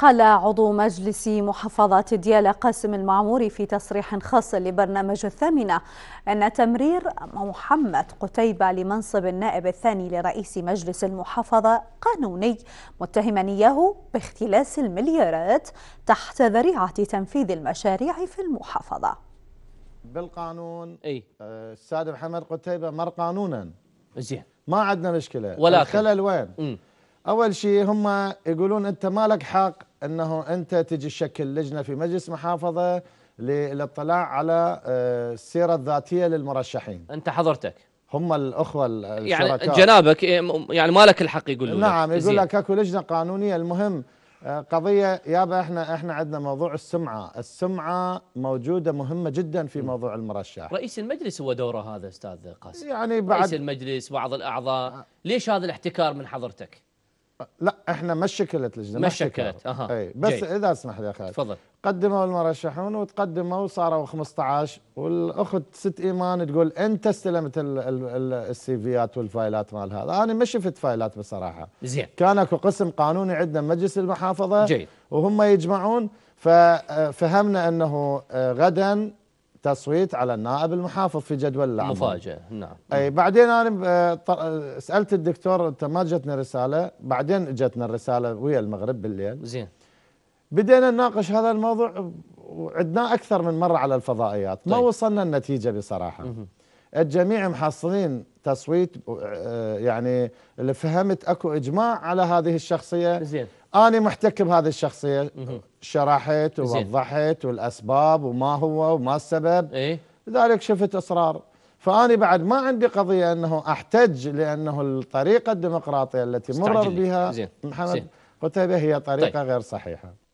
قال عضو مجلس محافظة ديالى قاسم المعموري في تصريح خاص لبرنامج الثامنة أن تمرير محمد قتيبة لمنصب النائب الثاني لرئيس مجلس المحافظة قانوني متهما إياه باختلاس المليارات تحت ذريعة تنفيذ المشاريع في المحافظة بالقانون اي آه، السادة محمد قتيبة مر قانونا زين ما عندنا مشكلة ولا الخلل وين؟ م. اول شيء هم يقولون انت ما لك حق انه انت تجي تشكل لجنه في مجلس محافظه للاطلاع على آه، السيره الذاتيه للمرشحين انت حضرتك هم الاخوه الشركاء يعني جنابك إيه، يعني ما لك الحق يقولون نعم يقول لك اكو لجنه قانونيه المهم آه، قضيه يابا احنا احنا عندنا موضوع السمعه، السمعه موجوده مهمه جدا في موضوع المرشح. رئيس المجلس هو دوره هذا استاذ قاسم. يعني بعد رئيس المجلس بعض الاعضاء، آه. ليش هذا الاحتكار من حضرتك؟ لا احنا ما شكلت لجنه ما شكلت اها اي بس جاي. اذا اسمح لي يا خالد تفضل قدموا المرشحون وتقدموا صاروا 15 والاخت ست ايمان تقول انت استلمت السي فيات والفايلات مال هذا انا ما شفت فايلات بصراحه زين كان اكو قسم قانوني عندنا مجلس المحافظه جيد وهم يجمعون ففهمنا انه آه، غدا تصويت على النائب المحافظ في جدول الاعمال مفاجاه نعم اي بعدين انا آه، آه، سالت الدكتور انت ما جتنا رساله بعدين جتنا الرساله ويا المغرب بالليل زين بدينا نناقش هذا الموضوع وعدنا اكثر من مره على الفضائيات طيب. ما وصلنا النتيجه بصراحه مه. الجميع محصلين تصويت آه، يعني اللي فهمت اكو اجماع على هذه الشخصيه زين انا محتك بهذه الشخصيه شرحت ووضحت والاسباب وما هو وما السبب إيه؟ لذلك شفت اصرار فاني بعد ما عندي قضيه انه احتج لانه الطريقه الديمقراطيه التي مرر بها محمد قتيبه هي طريقه طيب. غير صحيحه